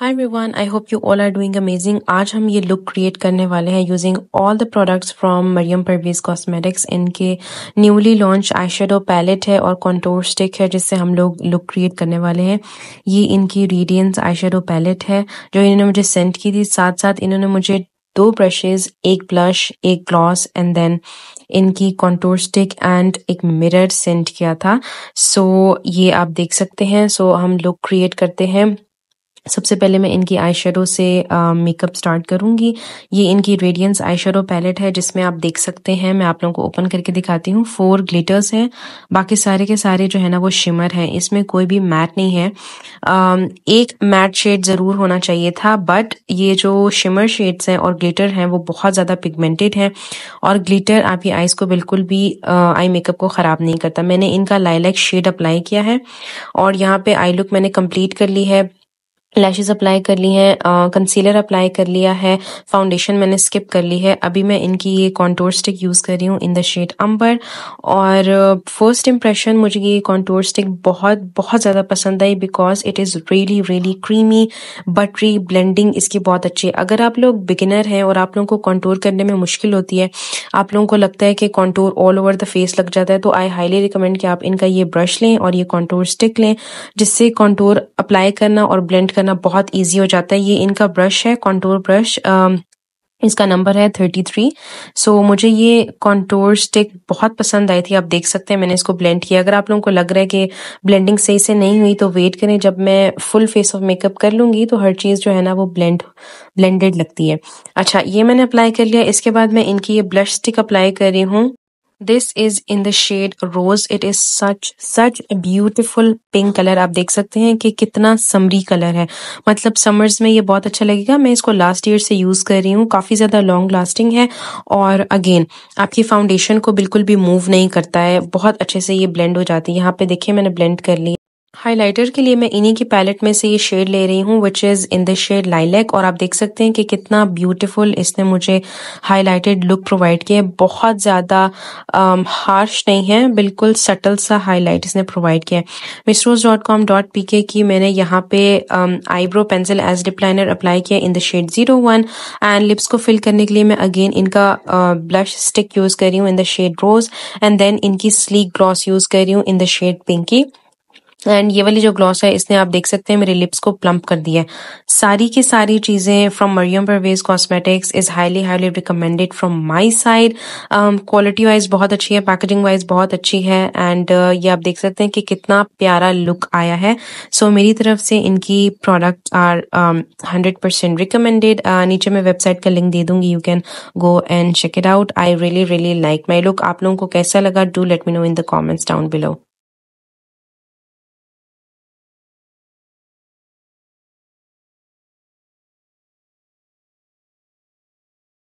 hi everyone I hope you all are doing amazing आज हम ये लुक क्रिएट करने वाले हैं using all the products from Mariam Pervaiz cosmetics इनके newly launch eye shadow palette है और कॉन्टोर स्टिक है जिससे हम लोग लुक क्रिएट करने वाले हैं ये इनकी रेडियंस आई शेडो पैलेट है जो इन्होंने मुझे सेंड की थी साथ साथ इन्होंने मुझे दो ब्रशेज एक ब्लश एक ग्लॉस एंड देन इनकी कॉन्टोर स्टिक एंड एक मिरर सेंड किया था सो so, ये आप देख सकते हैं सो so, हम लुक क्रिएट करते हैं सबसे पहले मैं इनकी आई शेडो से मेकअप स्टार्ट करूंगी ये इनकी रेडियंस आई शेडो पैलेट है जिसमें आप देख सकते हैं मैं आप लोगों को ओपन करके दिखाती हूँ फोर ग्लिटर्स हैं बाकी सारे के सारे जो है ना वो शिमर हैं इसमें कोई भी मैट नहीं है एक मैट शेड ज़रूर होना चाहिए था बट ये जो शिमर शेड्स हैं और ग्लिटर हैं वो बहुत ज़्यादा पिगमेंटेड हैं और ग्लिटर आपकी आइज़ को बिल्कुल भी आई मेकअप को ख़राब नहीं करता मैंने इनका लाइलैक शेड अप्लाई किया है और यहाँ पे आई लुक मैंने कंप्लीट कर ली है लैशेज़ अप्लाई कर ली हैं कंसीलर अप्लाई कर लिया है फाउंडेशन मैंने स्किप कर ली है अभी मैं इनकी ये कॉन्टोर स्टिक यूज़ कर रही हूँ इन द शेड अम्बर और फर्स्ट इम्प्रेशन मुझे ये कॉन्टोर स्टिक बहुत बहुत ज़्यादा पसंद आई because it is really really creamy buttery blending इसकी बहुत अच्छी है अगर आप लोग बिगिनर हैं और आप लोगों को कॉन्टोर करने में मुश्किल होती है आप लोगों को लगता है कि contour all over the face लग जाता है तो आई हाईली रिकमेंड कि आप इनका ये ब्रश लें और ये कॉन्टोर स्टिक लें जिससे कॉन्टोर अप्लाई करना और ब्लेंड करना करना बहुत ईजी हो जाता है ये इनका ब्रश है कॉन्टोर ब्रश um, इसका नंबर है थर्टी थ्री सो मुझे ये कॉन्टोर स्टिक बहुत पसंद आई थी आप देख सकते हैं मैंने इसको ब्लेंड किया अगर आप लोगों को लग रहा है कि ब्लेंडिंग सही से नहीं हुई तो वेट करें जब मैं फुल फेस ऑफ मेकअप कर लूंगी तो हर चीज़ जो है ना वो ब्लेंड ब्लेंडेड लगती है अच्छा ये मैंने अप्लाई कर लिया इसके बाद मैं इनकी ये ब्लश स्टिक अप्लाई कर रही हूँ this is in the shade rose it is such such beautiful pink colour आप देख सकते हैं कि कितना समरी कलर है मतलब समर्स में ये बहुत अच्छा लगेगा मैं इसको लास्ट ईयर से यूज़ कर रही हूँ काफ़ी ज़्यादा लॉन्ग लास्टिंग है और अगेन आपकी फाउंडेशन को बिल्कुल भी मूव नहीं करता है बहुत अच्छे से ये ब्लेंड हो जाती है यहाँ पे देखिए मैंने ब्लेंड कर ली हाइलाइटर के लिए मैं इन्हीं की पैलेट में से ये शेड ले रही हूँ which is in the shade lilac और आप देख सकते हैं कि कितना ब्यूटीफुल इसने मुझे हाइलाइटेड लुक प्रोवाइड किया है बहुत ज़्यादा हार्श um, नहीं है बिल्कुल सटल सा हाईलाइट इसने प्रोवाइड किया है Missrose dot com dot P K की मैंने यहाँ पे eyebrow pencil as dip liner apply किया in the shade zero one and lips को फिल करने के लिए मैं अगेन इनका ब्लश स्टिक यूज़ कर रही हूँ in the shade rose and then इनकी स्लीक ग्रॉस यूज़ कर रही हूँ in the shade pinky and ये वाली जो ग्लॉस है इसने आप देख सकते हैं मेरे लिप्स को प्लम्प कर दिया है सारी की सारी चीज़ें from Mariam Pervaiz cosmetics is highly highly recommended from my side quality wise बहुत अच्छी है पैकेजिंग वाइज बहुत अच्छी है एंड uh, ये आप देख सकते हैं कि कितना प्यारा लुक आया है सो so, मेरी तरफ से इनकी product are hundred percent recommended नीचे मैं वेबसाइट का लिंक दे दूंगी you can go and check it out I really really like my look आप लोगों को कैसा लगा do let me know in the comments down below